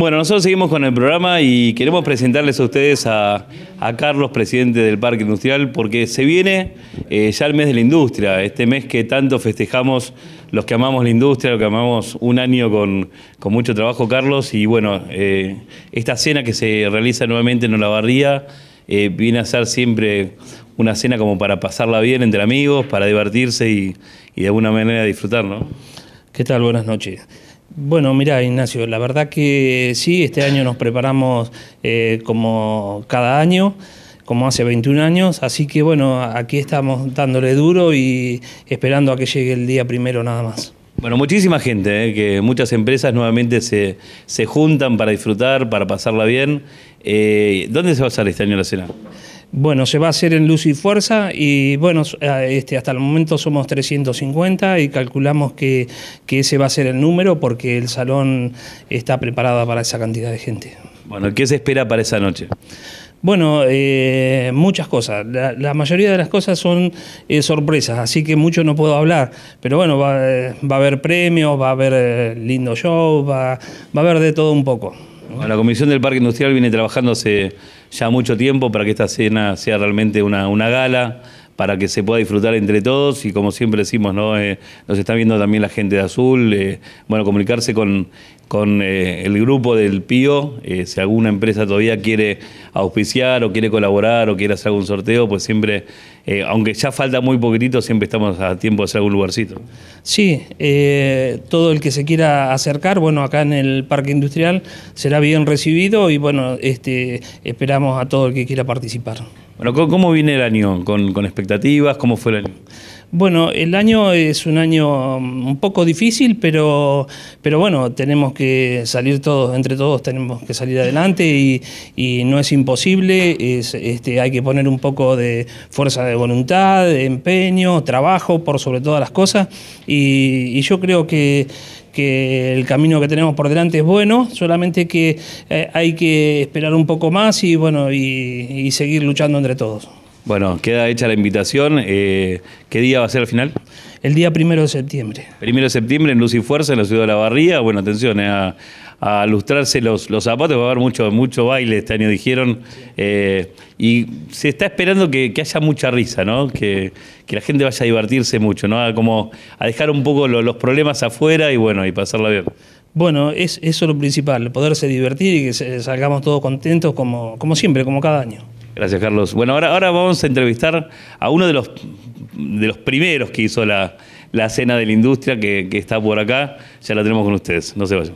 Bueno, nosotros seguimos con el programa y queremos presentarles a ustedes a, Carlos, presidente del Parque Industrial, porque se viene eh, ya el mes de la industria, este mes que tanto festejamos los que amamos la industria, los que amamos un año con, mucho trabajo, Carlos, y bueno, eh, esta cena que se realiza nuevamente en Olavarría eh, viene a ser siempre una cena como para pasarla bien entre amigos, para divertirse y, y de alguna manera disfrutar, ¿no? ¿Qué tal? Buenas noches. Bueno, mira, Ignacio, la verdad que sí, este año nos preparamos eh, como cada año como hace 21 años, así que bueno, aquí estamos dándole duro y esperando a que llegue el día primero nada más. Bueno, muchísima gente, eh, que muchas empresas nuevamente se, se, juntan para disfrutar, para pasarla bien. Eh, ¿Dónde se va a salir este año la cena? Bueno, se va a hacer en luz y fuerza y bueno, ah, este, hasta el momento somos 350 y calculamos que, ese va a ser el número porque el salón está preparado para esa cantidad de gente. Bueno, ¿qué se espera para esa noche? Bueno, eh, muchas cosas. La, mayoría de las cosas son eh, sorpresas, así que mucho no puedo hablar. Pero bueno, va, eh, va a haber premios, va a haber lindo show, va, va a haber de todo un poco la Comisión del Parque Industrial viene trabajando hace ya mucho tiempo para que esta cena sea realmente una gala, para que se pueda disfrutar entre todos y como siempre decimos, ¿no? Eh, nos está viendo también la gente de Azul, eh, bueno, comunicarse con, eh, el grupo del Pío, si alguna empresa todavía quiere auspiciar o quiere colaborar o quiere hacer algún sorteo, pues siempre, aunque ya falta muy poquitito, siempre estamos a tiempo de hacer algún lugarcito. Sí, todo el que se quiera acercar, bueno, acá en el Parque Industrial será bien recibido y bueno, este, esperamos a todo el que quiera participar. Bueno, ¿cómo viene el año? ¿Con, con expectativas? ¿Cómo fue el año? Bueno, el año es un año mm, un poco difícil, pero, pero bueno, tenemos que salir todos, entre todos tenemos que salir adelante y, no es imposible, es, este, hay que poner un poco de fuerza de voluntad, de empeño, trabajo por sobre todas las cosas y, yo creo que que el camino que tenemos por delante es bueno, solamente que eh, hay que esperar un poco más y bueno y seguir luchando entre todos. Bueno, queda hecha la invitación. Eh, ¿Qué día va a ser al final? El día primero de septiembre. Primero de septiembre en Luz y Fuerza, en la ciudad de La Barría. Bueno, atención, eh, a, lustrarse los, zapatos, va a haber mucho, mucho baile este año, dijeron. Eh, y se está esperando que, haya mucha risa, ¿no? Que, que, la gente vaya a divertirse mucho, ¿no? A, como a dejar un poco los problemas afuera y bueno, y pasarla bien. Bueno, es, eso es lo principal, poderse divertir y que salgamos todos contentos como, como siempre, como cada año. Gracias, Carlos. Bueno, ahora, ahora vamos a entrevistar a uno de los, de los primeros que hizo la, cena de la industria que, que está por acá. Ya la tenemos con ustedes. No se vayan.